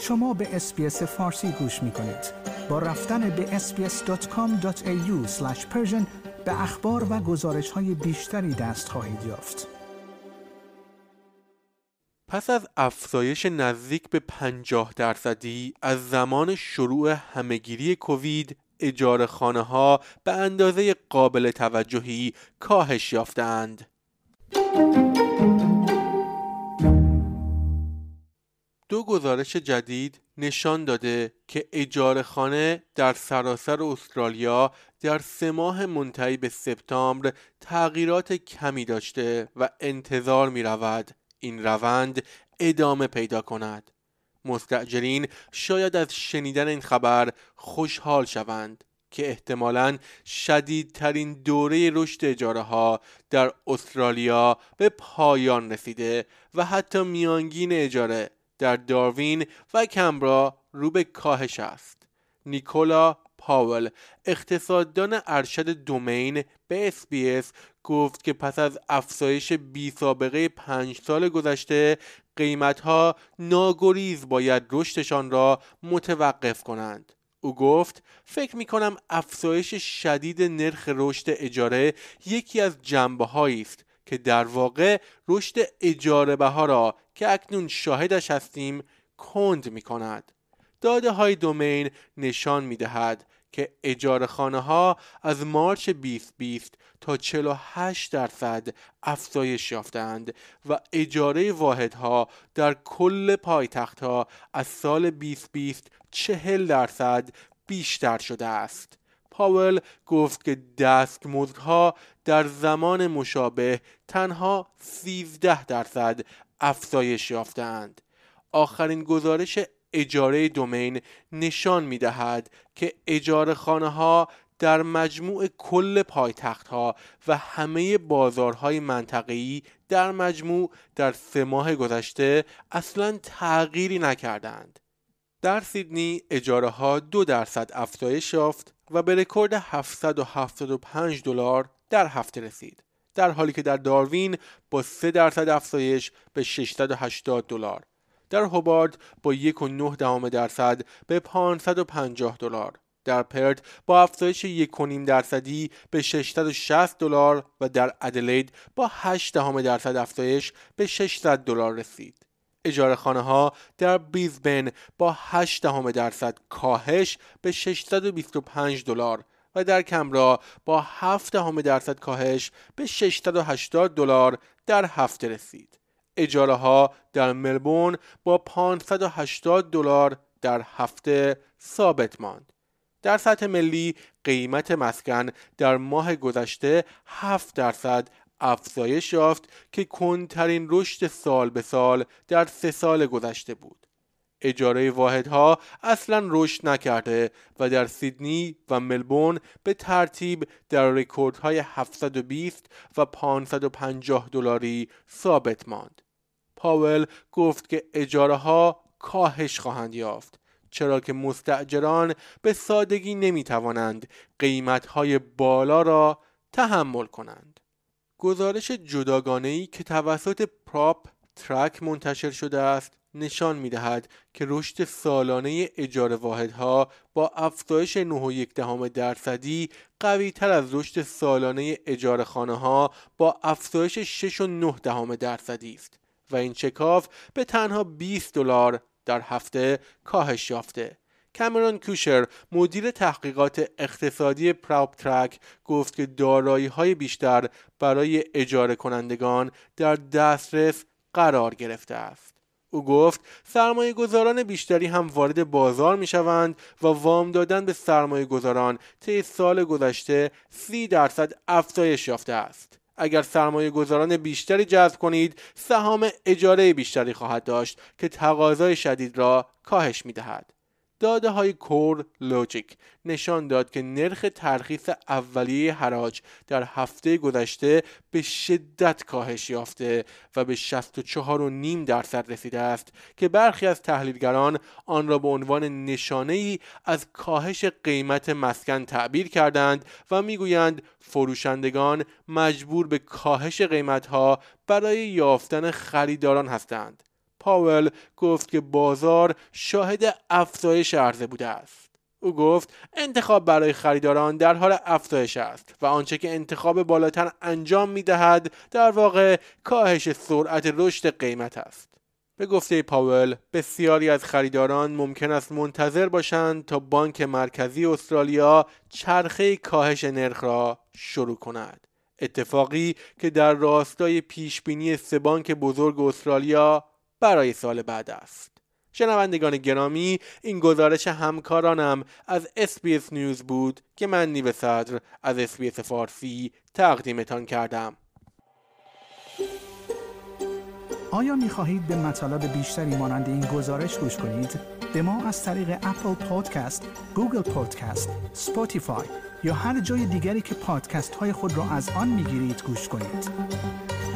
شما به اسپیس فارسی گوش می کنید. با رفتن به sbs.com.au به اخبار و گزارش های بیشتری دست خواهید یافت. پس از افزایش نزدیک به پنجاه درصدی از زمان شروع همهگیری کووید اجاره خانه ها به اندازه قابل توجهی کاهش یافتند. دو گزارش جدید نشان داده که اجاره خانه در سراسر استرالیا در سه ماه منتهی به سپتامبر تغییرات کمی داشته و انتظار می رود این روند ادامه پیدا کند. مستجرین شاید از شنیدن این خبر خوشحال شوند که احتمالا شدیدترین دوره رشد اجاره ها در استرالیا به پایان رسیده و حتی میانگین اجاره در داروین و کمبرا رو به کاهش است. نیکولا پاول اقتصاددان ارشد دومین به اسپیس گفت که پس از افزایش بی سابقه پنج سال گذشته قیمت ها ناگریز باید رشدشان را متوقف کنند. او گفت فکر می کنم افزایش شدید نرخ رشد اجاره یکی از جنبه است که در واقع رشد اجاره بها را که اکنون شاهدش هستیم کند می کند. داده های دومین نشان می دهد که اجاره خانه ها از مارچ 2020 تا 48 درصد افزایش یافتند و اجاره واحدها در کل پایتختها ها از سال 2020 40 درصد بیشتر شده است. هاول گفت که دستمزدها در زمان مشابه تنها 13 درصد افزایش یافتند. آخرین گزارش اجاره دومین نشان می دهد که اجاره خانه ها در مجموع کل پایتختها و همه بازارهای منطقی در مجموع در سه ماه گذشته اصلا تغییری نکردند. در سیدنی اجاره ها دو درصد افزایش یافت و به رکورد 775 دلار در هفته رسید در حالی که در داروین با 3 درصد افزایش به 680 دلار در هوبارد با 1.9 دهم درصد به 550 دلار در پرت با افزایش 1.5 درصدی به 660 دلار و در ادلید با 8 دهم درصد افزایش به 600 دلار رسید اجاره خانه ها در بیزبن با 8 دهم درصد کاهش به 625 دلار و در کمرا با 7 درصد کاهش به 680 دلار در هفته رسید. اجاره ها در ملبورن با 580 دلار در هفته ثابت ماند. در سطح ملی قیمت مسکن در ماه گذشته 7 درصد افزایش یافت که کنترین رشد سال به سال در سه سال گذشته بود. اجاره واحدها اصلا رشد نکرده و در سیدنی و ملبورن به ترتیب در رکوردهای 720 و 550 دلاری ثابت ماند. پاول گفت که اجاره ها کاهش خواهند یافت چرا که مستعجران به سادگی نمی توانند قیمت های بالا را تحمل کنند. گزارش جداگانه که توسط پراپ ترک منتشر شده است نشان می دهد که رشد سالانه اجاره واحدها با افزایش 9.1 درصدی قوی تر از رشد سالانه اجاره خانه ها با افزایش 6.9 درصدی است و این شکاف به تنها 20 دلار در هفته کاهش یافته کامرون کوشر مدیر تحقیقات اقتصادی پراپ ترک گفت که دارایی های بیشتر برای اجاره کنندگان در دسترس قرار گرفته است. او گفت سرمایه گذاران بیشتری هم وارد بازار می شوند و وام دادن به سرمایه گذاران طی سال گذشته 30 درصد افزایش یافته است. اگر سرمایه گذاران بیشتری جذب کنید سهام اجاره بیشتری خواهد داشت که تقاضای شدید را کاهش می دهد. داده های کور لوجیک نشان داد که نرخ ترخیص اولیه حراج در هفته گذشته به شدت کاهش یافته و به 64.5 درصد رسیده است که برخی از تحلیلگران آن را به عنوان نشانه ای از کاهش قیمت مسکن تعبیر کردند و میگویند فروشندگان مجبور به کاهش قیمت ها برای یافتن خریداران هستند پاول گفت که بازار شاهد افزایش عرضه بوده است. او گفت انتخاب برای خریداران در حال افزایش است و آنچه که انتخاب بالاتر انجام می دهد در واقع کاهش سرعت رشد قیمت است. به گفته پاول بسیاری از خریداران ممکن است منتظر باشند تا بانک مرکزی استرالیا چرخه کاهش نرخ را شروع کند. اتفاقی که در راستای پیشبینی سه بانک بزرگ استرالیا برای سال بعد است شنوندگان گرامی این گزارش همکارانم از اسپیس نیوز بود که من نیو صدر از اسپیس فارسی تقدیمتان کردم آیا می خواهید به مطالب بیشتری مانند این گزارش گوش کنید؟ به ما از طریق اپل پادکست، گوگل پادکست، سپوتیفای یا هر جای دیگری که پادکست های خود را از آن می گیرید گوش کنید.